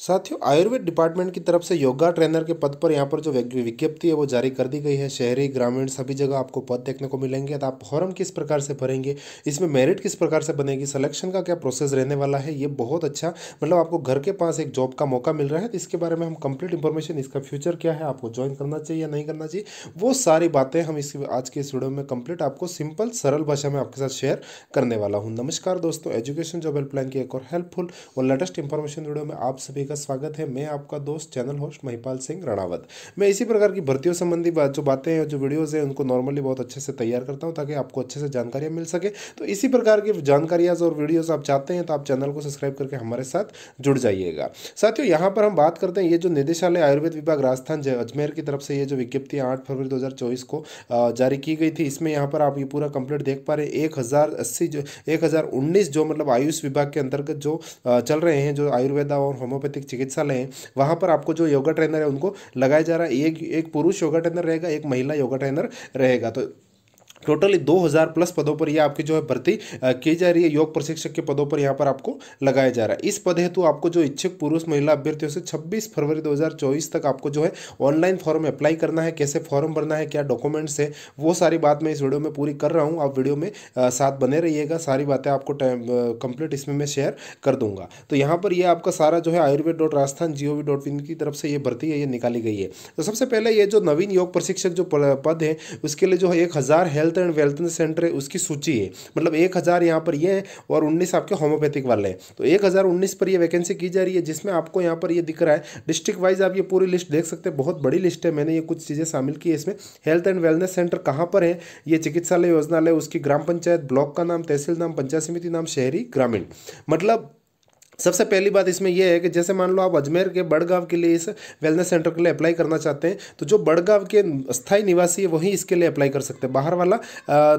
साथियों आयुर्वेद डिपार्टमेंट की तरफ से योगा ट्रेनर के पद पर यहाँ पर जो विज्ञप्ति है वो जारी कर दी गई है शहरी ग्रामीण सभी जगह आपको पद देखने को मिलेंगे तो आप फॉर्म किस प्रकार से भरेंगे इसमें मेरिट किस प्रकार से बनेगी सिलेक्शन का क्या प्रोसेस रहने वाला है ये बहुत अच्छा मतलब आपको घर के पास एक जॉब का मौका मिल रहा है तो इसके बारे में हम कंप्लीट इन्फॉर्मेशन इसका फ्यूचर क्या है आपको ज्वाइन करना चाहिए या नहीं करना चाहिए वो सारी बातें हम इस आज के इस वीडियो में कंप्लीट आपको सिंपल सरल भाषा में आपके साथ शेयर करने वाला हूँ नमस्कार दोस्तों एजुकेशन जॉब हेल्पलाइन की एक और हेल्पफुल और लेटेस्ट इन्फॉर्मेशन वीडियो में आप सभी का स्वागत है मैं आपका दोस्त चैनल होस्ट महिपाल सिंह राणावत मैं इसी प्रकार की भर्तियों संबंधी बात जो बातें हैं जो वीडियोस हैं उनको नॉर्मली बहुत अच्छे से तैयार करता हूं ताकि आपको अच्छे से जानकारियां मिल सके तो इसी प्रकार की जानकारियाँ और वीडियोज़ आप चाहते हैं तो आप चैनल को सब्सक्राइब करके हमारे साथ जुड़ जाइएगा साथियों यहाँ पर हम बात करते हैं ये जो निदेशालय आयुर्वेद विभाग राजस्थान अजमेर की तरफ से ये जो विज्ञप्ति आठ फरवरी दो को जारी की गई थी इसमें यहाँ पर आप ये पूरा कंप्लीट देख पा रहे हैं एक जो एक जो मतलब आयुष विभाग के अंतर्गत जो चल रहे हैं जो आयुर्वेदा और होम्योपैथी होम्योपैथिक चिकित्सालय है वहाँ पर आपको जो योगा ट्रेनर है उनको लगाया जा रहा है एक एक पुरुष योगा ट्रेनर रहेगा एक महिला योगा ट्रेनर रहेगा तो टोटली 2000 प्लस पदों पर यह आपकी जो है भर्ती की जा रही है योग प्रशिक्षक के पदों पर यहाँ पर आपको लगाया जा रहा है इस पद हेतु आपको जो इच्छुक पुरुष महिला अभ्यर्थियों से 26 फरवरी 2024 तक आपको जो है ऑनलाइन फॉर्म अप्लाई करना है कैसे फॉर्म भरना है क्या डॉक्यूमेंट्स है वो सारी बात मैं इस वीडियो में पूरी कर रहा हूँ आप वीडियो में साथ बने रहिएगा सारी बातें आपको कंप्लीट इसमें मैं शेयर कर दूंगा तो यहाँ पर यह आपका सारा जो है आयुर्वेद डॉट राजस्थान जी की तरफ से ये भर्ती है ये निकाली गई है तो सबसे पहले ये जो नवीन योग प्रशिक्षक जो पद है उसके लिए जो है एक हज़ार health health and wealth centre है उसकी सूची है मतलब एक हज़ार यहाँ पर ये है और उन्नीस आपके होम्योपैथिक वाले हैं तो एक हज़ार उन्नीस पर ये वैकेंसी की जा रही है जिसमें आपको यहाँ पर ये दिख रहा है डिस्ट्रिक्ट वाइज आप ये पूरी लिस्ट देख सकते हैं बहुत बड़ी लिस्ट है मैंने ये कुछ चीज़ें शामिल की है इसमें हेल्थ एंड वेलनेस सेंटर कहाँ पर है ये चिकित्सालय योजनालय उसकी ग्राम पंचायत ब्लॉक का नाम तहसील नाम पंचायत समिति नाम शहरी ग्रामीण मतलब सबसे पहली बात इसमें यह है कि जैसे मान लो आप अजमेर के बड़गांव के लिए इस वेलनेस सेंटर के लिए अप्लाई करना चाहते हैं तो जो बड़गांव के स्थायी निवासी है वही इसके लिए अप्लाई कर सकते हैं बाहर वाला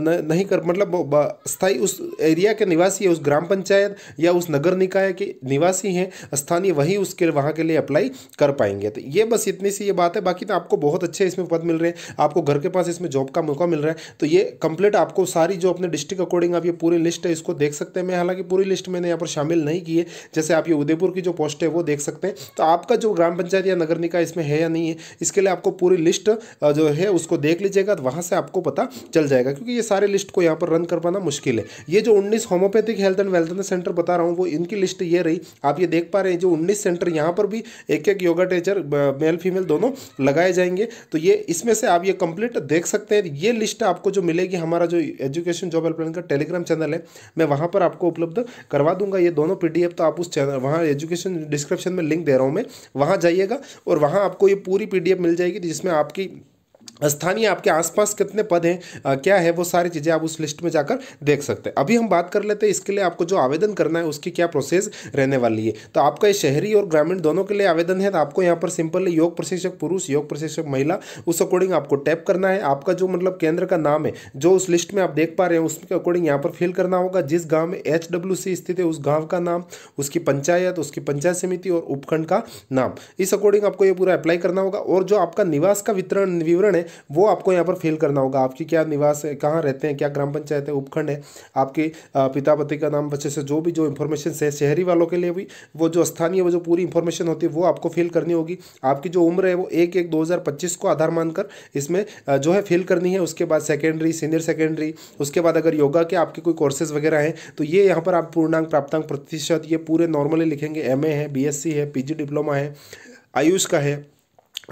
नहीं कर मतलब स्थायी उस एरिया के निवासी है उस ग्राम पंचायत या उस नगर निकाय के निवासी हैं स्थानीय वही उसके वहाँ के लिए अप्लाई कर पाएंगे तो ये बस इतनी सी ये बात है बाकी तो आपको बहुत अच्छे इसमें पद मिल रहे हैं आपको घर के पास इसमें जॉब का मौका मिल रहा है तो ये कंप्लीट आपको सारी जो अपने डिस्ट्रिक्ट अकॉर्डिंग आप ये पूरी लिस्ट है इसको देख सकते हैं मैं हालांकि पूरी लिस्ट मैंने यहाँ पर शामिल नहीं की है जैसे आप ये उदयपुर की जो पोस्ट है वो देख सकते हैं तो आपका जो ग्राम पंचायत या नगर निकाय इसमें है या नहीं है इसके लिए आपको पूरी लिस्ट जो है उसको देख लीजिएगा तो वहाँ से आपको पता चल जाएगा क्योंकि ये सारे लिस्ट को यहाँ पर रन कर पाना मुश्किल है ये जो उन्नीस homeopathic health and wellness centre बता रहा हूँ वो इनकी लिस्ट ये रही आप ये देख पा रहे हैं जो उन्नीस सेंटर यहाँ पर भी एक एक योगा टीचर मेल फीमेल दोनों लगाए जाएंगे तो ये इसमें से आप ये कंप्लीट देख सकते हैं ये लिस्ट आपको जो मिलेगी हमारा जो एजुकेशन जॉब हेल्पलाइन का टेलीग्राम चैनल है मैं वहाँ पर आपको उपलब्ध करवा दूंगा ये दोनों पीडीएफ तो आप उस चैनल वहाँ एजुकेशन डिस्क्रिप्शन में लिंक दे रहा हूँ मैं वहाँ जाइएगा और वहाँ आपको ये पूरी पी मिल जाएगी जिसमें आपकी स्थानीय आपके आसपास कितने पद हैं क्या है वो सारी चीज़ें आप उस लिस्ट में जाकर देख सकते हैं अभी हम बात कर लेते हैं इसके लिए आपको जो आवेदन करना है उसकी क्या प्रोसेस रहने वाली है तो आपका ये शहरी और ग्रामीण दोनों के लिए आवेदन है तो आपको यहाँ पर सिंपल योग प्रशिक्षक पुरुष योग प्रशिक्षक महिला उस अकॉर्डिंग आपको टैप करना है आपका जो मतलब केंद्र का नाम है जो उस लिस्ट में आप देख पा रहे हैं उसके अकॉर्डिंग यहाँ पर फिल करना होगा जिस गाँव में एच स्थित है उस गाँव का नाम उसकी पंचायत उसकी पंचायत समिति और उपखंड का नाम इस अकॉर्डिंग आपको ये पूरा अप्लाई करना होगा और जो आपका निवास का वितरण विवरण है वो आपको यहाँ पर फिल करना होगा आपकी क्या निवास है कहाँ रहते हैं क्या ग्राम पंचायत है उपखंड है आपके पिता पति का नाम बच्चे से जो भी जो इन्फॉर्मेशन है शहरी वालों के लिए भी वो जो स्थानीय वो जो पूरी इन्फॉर्मेशन होती है वो आपको फिल करनी होगी आपकी जो उम्र है वो एक एक दो को आधार मानकर इसमें जो है फिल करनी है उसके बाद सेकेंडरी सीनियर सेकेंडरी उसके बाद अगर योगा के आपके कोई कोर्सेज वगैरह हैं तो ये यहाँ पर आप पूर्णांक प्राप्तांक प्रतिशत ये पूरे नॉर्मली लिखेंगे एम है बी है पी डिप्लोमा है आयुष का है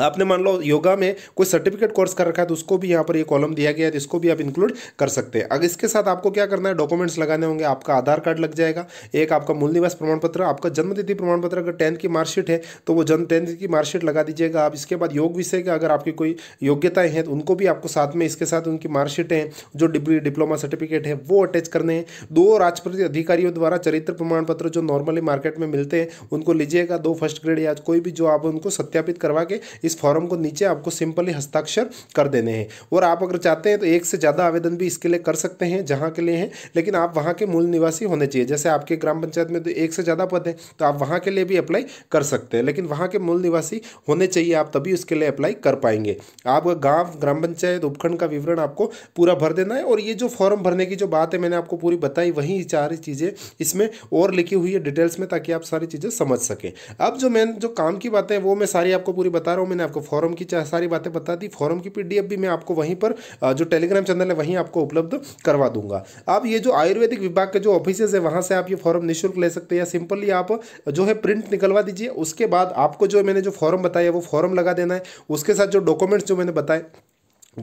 आपने मान लो योगा में कोई सर्टिफिकेट कोर्स कर रखा है तो उसको भी यहाँ पर ये कॉलम दिया गया है तो इसको भी आप इंक्लूड कर सकते हैं अगर इसके साथ आपको क्या करना है डॉक्यूमेंट्स लगाने होंगे आपका आधार कार्ड लग जाएगा एक आपका मूल निवास प्रमाण पत्र आपका जन्मतिथि प्रमाण पत्र अगर टेंथ की मार्कशीट है तो वो जन्म टेंथ की मार्कशीट लगा दीजिएगा आप इसके बाद योग विषय का अगर आपकी कोई योग्यताएँ हैं तो उनको भी आपको साथ में इसके साथ उनकी मार्कशीट हैं जो डिग्री डिप्लोमा सर्टिफिकेट है वो अटैच करने हैं दो राजप्रति अधिकारियों द्वारा चरित्र प्रमाण पत्र जो नॉर्मली मार्केट में मिलते हैं उनको लीजिएगा दो फर्स्ट ग्रेड या कोई भी जो आप उनको सत्यापित करवा के इस फॉर्म को नीचे आपको सिंपली हस्ताक्षर कर देने हैं और आप अगर चाहते हैं तो एक से ज़्यादा आवेदन भी इसके लिए कर सकते हैं जहाँ के लिए हैं लेकिन आप वहाँ के मूल निवासी होने चाहिए जैसे आपके ग्राम पंचायत में तो एक से ज़्यादा पद हैं तो आप वहाँ के लिए भी अप्लाई कर सकते हैं लेकिन वहाँ के मूल निवासी होने चाहिए आप तभी उसके लिए अप्लाई कर पाएंगे आप गाँव ग्राम पंचायत उपखंड का विवरण आपको पूरा भर देना है और ये जो फॉर्म भरने की जो बात है मैंने आपको पूरी बताई वही सारी चीज़ें इसमें और लिखी हुई है डिटेल्स में ताकि आप सारी चीज़ें समझ सकें अब जो मैं जो काम की बातें वो मैं सारी आपको पूरी बता रहा हूँ मैंने आपको फॉरम की सारी बातें बता दी फॉरम की पी भी मैं आपको वहीं पर जो टेलीग्राम चैनल है वहीं आपको उपलब्ध करवा दूंगा अब ये जो आयुर्वेदिक विभाग के जो ऑफिसेज है वहाँ से आप ये फॉरम निःशुल्क ले सकते हैं या सिंपली आप जो है प्रिंट निकलवा दीजिए उसके बाद आपको जो मैंने जो फॉरम बताया वो फॉरम लगा देना है उसके साथ जो डॉक्यूमेंट्स जो मैंने बताए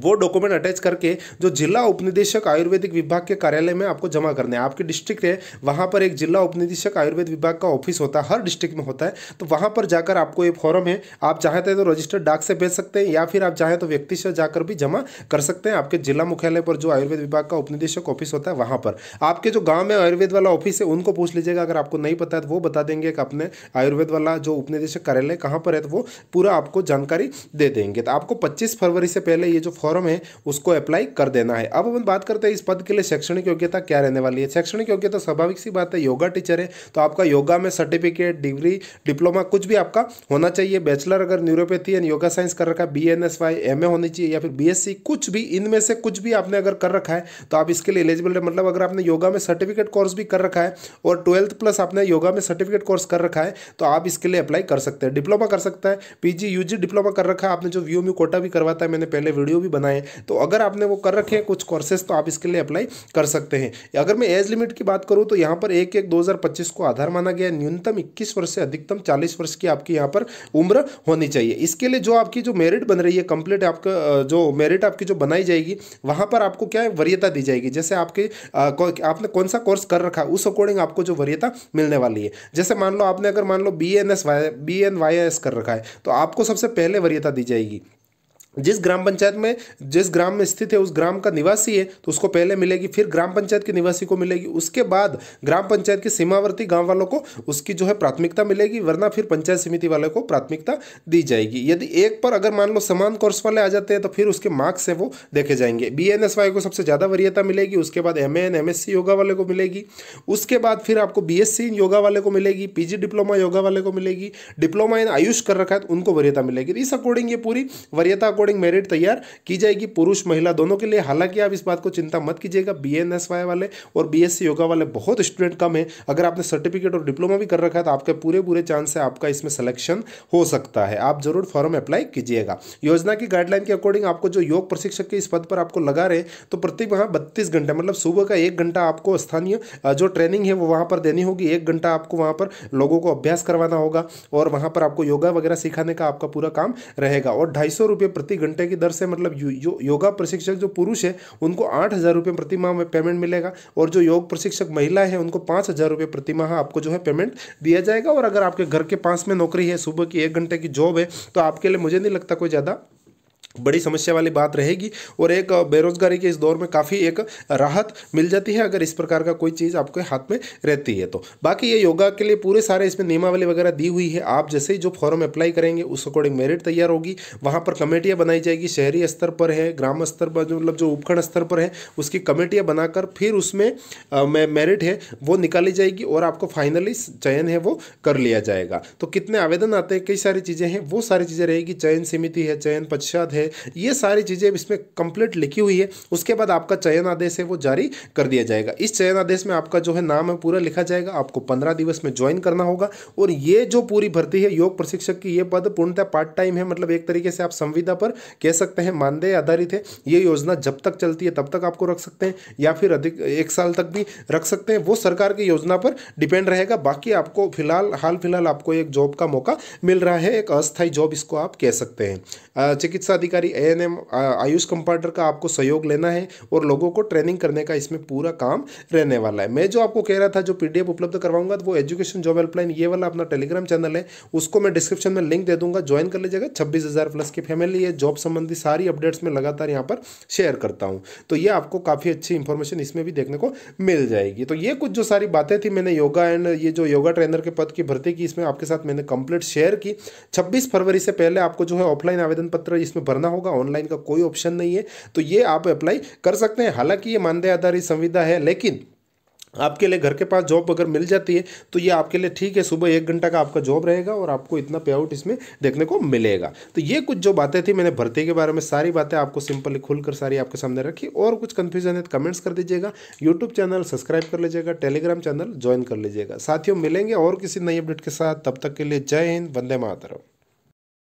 वो डॉक्यूमेंट अटैच करके जो जिला उपनिदेशक आयुर्वेदिक विभाग के कार्यालय में आपको जमा करना है आपके डिस्ट्रिक्ट है वहाँ पर एक जिला उपनिदेशक आयुर्वेद विभाग का ऑफिस होता है हर डिस्ट्रिक्ट में होता है तो वहाँ पर जाकर आपको ये फॉर्म है आप चाहते हैं तो रजिस्टर डाक से भेज सकते हैं या फिर आप चाहें तो व्यक्ति से जाकर भी जमा कर सकते हैं आपके जिला मुख्यालय पर जो आयुर्वेद विभाग का उपनिदेशक ऑफिस होता है वहाँ पर आपके जो गाँव में आयुर्वेद वाला ऑफिस है उनको पूछ लीजिएगा अगर आपको नहीं पता है तो वो बता देंगे कि अपने आयुर्वेद वाला जो उपनिदेशक कार्यालय कहाँ पर है तो वो पूरा आपको जानकारी दे देंगे तो आपको पच्चीस फरवरी से पहले ये जो फॉर्म फॉर्म है उसको अप्लाई कर देना है अब अपन बात करते हैं इस पद के लिए शैक्षणिक योग्यता क्या रहने वाली है शैक्षणिक योग्यता स्वाभाविक सी बात है योगा टीचर है तो आपका योगा में सर्टिफिकेट डिग्री डिप्लोमा कुछ भी आपका होना चाहिए बैचलर अगर न्यूरोपैथी एंड योगा साइंस कर रखा है B N S Y M A होनी चाहिए या फिर बी एस सी कुछ भी इनमें से कुछ भी आपने अगर कर रखा है तो आप इसके लिए एलिजिबल है मतलब अगर आपने योगा में सर्टिफिकेट कोर्स भी कर रखा है और ट्वेल्थ प्लस आपने योगा में सर्टिफिकेट कोर्स कर रखा है तो आप इसके लिए अप्लाई कर सकते हैं डिप्लोमा कर सकता है पीजी यूजी डिप्लोमा कर रखा है आपने जो व्यू में कोटा भी करवाता है मैंने पहले वीडियो भी भी बनाए तो अगर आपने वो कर रखे हैं कुछ कोर्सेज तो आप इसके लिए अप्लाई कर सकते हैं अगर मैं एज लिमिट की बात करूँ तो यहाँ पर एक एक दो को आधार माना गया न्यूनतम इक्कीस वर्ष से अधिकतम चालीस वर्ष की आपकी यहाँ पर उम्र होनी चाहिए इसके लिए जो आपकी जो मेरिट बन रही है कंप्लीट आपका जो मेरिट आपकी जो बनाई जाएगी वहाँ पर आपको क्या है वरीयता दी जाएगी जैसे आपके आपने कौन सा कोर्स कर रखा है उस अकॉर्डिंग आपको जो वरीयता मिलने वाली है जैसे मान लो आपने अगर मान लो B N S Y B N Y S कर रखा है तो आपको सबसे पहले वरीयता दी जाएगी जिस ग्राम पंचायत में जिस ग्राम में स्थित है उस ग्राम का निवासी है तो उसको पहले मिलेगी फिर ग्राम पंचायत के निवासी को मिलेगी उसके बाद ग्राम पंचायत के सीमावर्ती गांव वालों को उसकी जो है प्राथमिकता मिलेगी वरना फिर पंचायत समिति वाले को प्राथमिकता दी जाएगी यदि एक पर अगर मान लो समान कोर्स वाले आ जाते हैं तो फिर उसके मार्क्स है वो देखे जाएंगे बी एन एस वाई को सबसे ज़्यादा वरीयता मिलेगी उसके बाद M N M S C yoga वाले को मिलेगी उसके बाद फिर आपको B S C in yoga वाले को मिलेगी पी डिप्लोमा योगा वाले को मिलेगी डिप्लोमा इन आयुष कर रखा है तो उनको वरीयता मिलेगी तो इस अकॉर्डिंग ये पूरी वरीयता अकॉर्डिंग मेरिट तैयार की जाएगी पुरुष महिला दोनों के लिए हालांकि आप इस बात को चिंता मत कीजिएगा बी वाले और बी योगा वाले बहुत स्टूडेंट कम है अगर आपने सर्टिफिकेट और डिप्लोमा भी कर रखा है तो आपके पूरे पूरे चांस है आपका इसमें सिलेक्शन हो सकता है आप जरूर फॉर्म अप्लाई कीजिएगा योजना की गाइडलाइन के अकॉर्डिंग आपको जो योग प्रशिक्षक के इस पद पर आपको लगा रहे तो प्रति वहाँ बत्तीस घंटे मतलब सुबह का एक घंटा आपको स्थानीय जो ट्रेनिंग है वो वहाँ पर देनी होगी एक घंटा आपको वहाँ पर लोगों को अभ्यास करवाना होगा और वहाँ पर आपको योगा वगैरह सिखाने का आपका पूरा काम रहेगा और ढाई सौ रुपये प्रति घंटे की दर से मतलब यो, यो, योगा प्रशिक्षक जो पुरुष है उनको आठ हज़ार रुपये प्रति माह में पेमेंट मिलेगा और जो योग प्रशिक्षक महिलाएं हैं उनको पाँच हज़ार रुपये प्रति माह आपको जो है पेमेंट दिया जाएगा और अगर आपके घर के पास में नौकरी है सुबह की एक घंटे की जॉब है तो आपके लिए मुझे नहीं लगता कोई ज़्यादा बड़ी समस्या वाली बात रहेगी और एक बेरोजगारी के इस दौर में काफ़ी एक राहत मिल जाती है अगर इस प्रकार का कोई चीज़ आपके हाथ में रहती है तो बाकी ये योगा के लिए पूरे सारे इसमें नियमावली वगैरह दी हुई है आप जैसे ही जो फॉर्म अप्लाई करेंगे उस अकॉर्डिंग मेरिट तैयार होगी वहाँ पर कमेटियाँ बनाई जाएगी शहरी स्तर पर है ग्राम स्तर पर जो मतलब जो उपखंड स्तर पर है उसकी कमेटियाँ बनाकर फिर उसमें मेरिट है वो निकाली जाएगी और आपको फाइनली चयन है वो कर लिया जाएगा तो कितने आवेदन आते हैं कई सारी चीज़ें हैं वो सारी चीज़ें रहेगी चयन समिति है चयन पश्चात है है ये सारी चीज़ें इसमें कंप्लीट लिखी हुई है उसके बाद आपका चयन आदेश है वो जारी कर दिया जाएगा इस चयन आदेश में आपका जो है नाम है पूरा लिखा जाएगा आपको पंद्रह दिवस में ज्वाइन करना होगा और ये जो पूरी भर्ती है योग प्रशिक्षक की ये पद पूर्णतः पार्ट टाइम है मतलब एक तरीके से आप संविदा पर कह सकते हैं मानदेय आधारित है ये योजना जब तक चलती है तब तक आपको रख सकते हैं या फिर अधिक एक साल तक भी रख सकते हैं वो सरकार की योजना पर डिपेंड रहेगा बाकी आपको फिलहाल हाल फिलहाल आपको एक जॉब का मौका मिल रहा है एक अस्थायी जॉब इसको आप कह सकते हैं चिकित्सा अधिकारी अधिकारी ए एन आयुष कंपाउंडर का आपको सहयोग लेना है और लोगों को ट्रेनिंग करने का इसमें पूरा काम रहने वाला है मैं जो आपको कह रहा था जो पीडीएफ उपलब्ध करवाऊंगा तो वो एजुकेशन जॉब हेल्पलाइन ये वाला अपना टेलीग्राम चैनल है उसको मैं डिस्क्रिप्शन में लिंक दे दूंगा ज्वाइन कर लीजिएगा छब्बीस प्लस की फैमिली है जॉब संबंधी सारी अपडेट्स में लगातार यहाँ पर शेयर करता हूँ तो ये आपको काफ़ी अच्छी इंफॉर्मेशन इसमें भी देखने को मिल जाएगी तो ये कुछ जो सारी बातें थी मैंने योगा एंड ये जो योगा ट्रेनर के पद की भर्ती की इसमें आपके साथ मैंने कंप्लीट शेयर की 26 फरवरी से पहले आपको जो है ऑफलाइन आवेदन पत्र इसमें भरना करना होगा ऑनलाइन का कोई ऑप्शन नहीं है तो ये आप अप्लाई कर सकते हैं हालांकि ये मानदेय आधारित संविदा है लेकिन आपके लिए घर के पास जॉब अगर मिल जाती है तो ये आपके लिए ठीक है सुबह एक घंटा का आपका जॉब रहेगा और आपको इतना पे आउट इसमें देखने को मिलेगा तो ये कुछ जो बातें थी मैंने भर्ती के बारे में सारी बातें आपको सिंपली खुलकर सारी आपके सामने रखी और कुछ कन्फ्यूजन है तो कमेंट्स कर दीजिएगा यूट्यूब चैनल सब्सक्राइब कर लीजिएगा टेलीग्राम चैनल ज्वाइन कर लीजिएगा साथियों मिलेंगे और किसी नई अपडेट के साथ तब तक के लिए जय हिंद वंदे मातरम